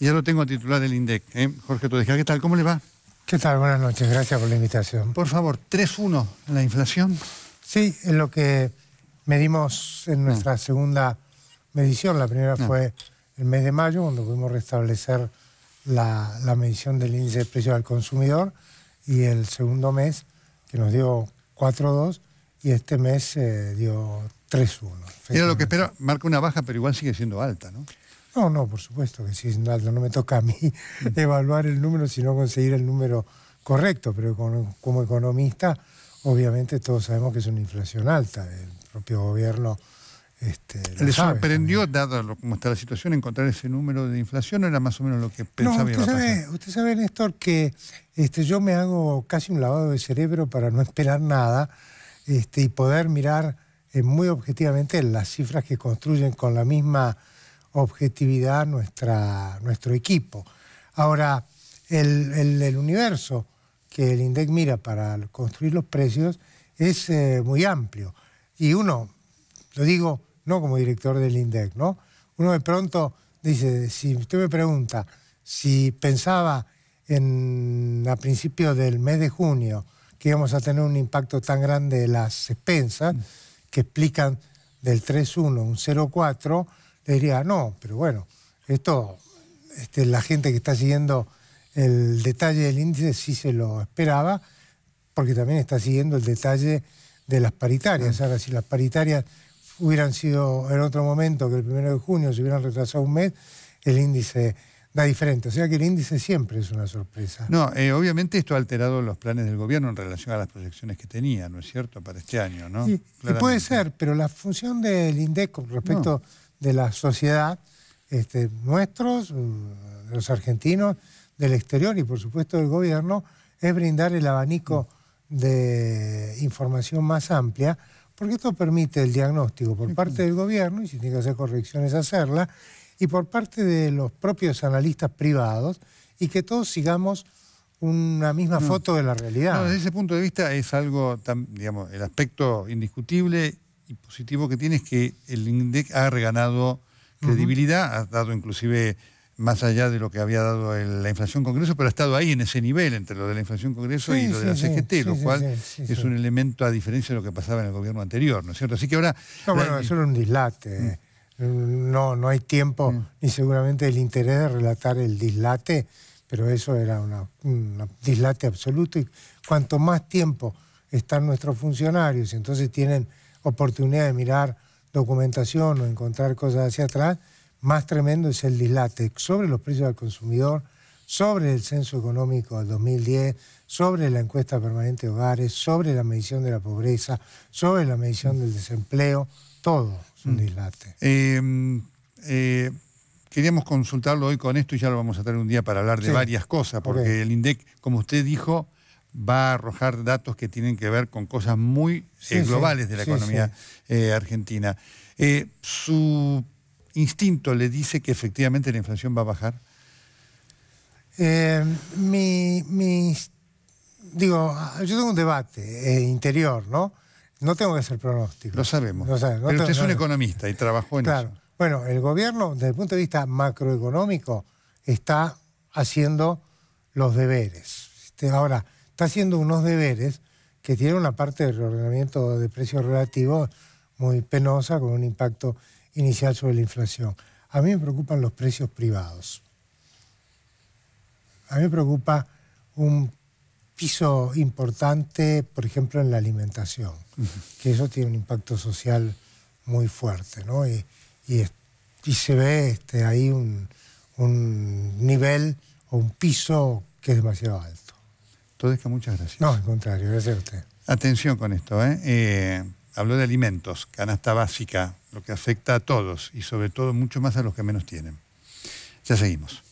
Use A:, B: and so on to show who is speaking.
A: Y ya lo tengo a titular del INDEC. ¿eh? Jorge decía ¿qué tal? ¿Cómo
B: le va? ¿Qué tal? Buenas noches, gracias por la invitación. Por favor, 3-1 en la inflación. Sí, es lo que medimos en nuestra ah. segunda medición. La primera ah. fue el mes de mayo, cuando pudimos restablecer la, medición del índice de precios al consumidor. Y el segundo mes, que nos dio 4.2 y este mes eh, dio
A: dio 3.1. Era lo que espera, marca una baja, pero igual sigue siendo alta, ¿no?
B: No, no, por supuesto que sí, no, no me toca a mí evaluar el número, sino conseguir el número correcto, pero como, economista, obviamente todos sabemos que es una inflación alta, el propio
A: gobierno... Este, ¿Le sorprendió, dada cómo está la situación, encontrar ese número de inflación? ¿O era más o menos lo que pensaba? No,
B: usted, sabe, Néstor, que este, yo me hago casi un lavado de cerebro para no esperar nada este, y poder mirar eh, muy objetivamente las cifras que construyen con la misma objetividad nuestra, nuestro equipo. Ahora, el, universo que el INDEC mira para construir los precios es eh, muy amplio. Y uno, lo digo no como director del INDEC, ¿no? Uno de pronto dice, si usted me pregunta si pensaba en, a principios del mes de junio que íbamos a tener un impacto tan grande de las expensas, que explican del 3.1 un 0.4, diría, no, pero bueno, esto este, la gente que está siguiendo el detalle del índice sí se lo esperaba, porque también está siguiendo el detalle de las paritarias. Ahora, si las paritarias hubieran sido en otro momento que el primero de junio, se hubieran retrasado un mes, el índice da diferente. O sea que el índice siempre es una sorpresa.
A: No, eh, obviamente esto ha alterado los planes del gobierno en relación a las proyecciones que tenía, ¿no es cierto?, para este año, ¿no? y puede
B: ser, pero la función del INDEC con respecto de la sociedad, este, nuestros, mm, los argentinos, del exterior y por supuesto del gobierno, es brindar el abanico de información más amplia, porque esto permite el diagnóstico por parte del gobierno, y si tiene que hacer correcciones, hacerla, y por parte de los propios analistas privados, y que todos sigamos una misma mm. foto de la realidad. desde
A: ese punto de vista es algo, digamos, el aspecto indiscutible y positivo que tiene es que el INDEC ha reganado credibilidad, ha dado inclusive más allá de lo que había dado la inflación Congreso, pero ha estado ahí en ese nivel entre lo de la inflación Congreso y lo de la CGT, lo cual es un elemento a diferencia de lo que pasaba en el gobierno anterior, ¿no es cierto? Así que ahora... No, eso era un dislate. Mm. No, no hay tiempo mm. ni seguramente el interés
B: de relatar el dislate, pero eso era un dislate absoluto y cuanto más tiempo están nuestros funcionarios, y entonces tienen oportunidad de mirar documentación o encontrar cosas hacia atrás, más tremendo es el dislate sobre los precios al consumidor, sobre el censo económico del 2010, sobre la encuesta permanente de hogares, sobre la medición de la pobreza, sobre la medición del desempleo,
A: todo es un mm. dislate. Em, eh, queríamos consultarlo hoy con esto y ya lo vamos a tener un día para hablar de varias cosas, porque el INDEC, como usted dijo, va a arrojar datos que tienen que ver con cosas muy eh, globales de la economía eh, argentina. Eh, ¿Su instinto le dice que efectivamente la inflación va a bajar?
B: digo, yo tengo un debate interior, ¿no? No tengo que hacer pronóstico. Lo sabemos. Pero usted es un
A: economista y trabajó en claro.
B: eso. Bueno, el gobierno, desde el punto de vista macroeconómico, está haciendo los deberes. Ahora, está haciendo unos deberes que tienen una parte de reordenamiento de precios relativos muy penosa, con un impacto inicial sobre la inflación. A mí me preocupan los precios privados. A mí me preocupa un piso importante, por ejemplo, en la alimentación, que eso tiene un impacto social muy fuerte, ¿no? Y, se ve este, ahí un nivel o un piso que es demasiado alto. Todesca, muchas gracias.
A: No, al contrario, gracias a usted. Atención con esto, ¿eh? eh habló de alimentos, canasta básica, lo que afecta a todos y sobre todo mucho más a los que menos tienen. Ya seguimos.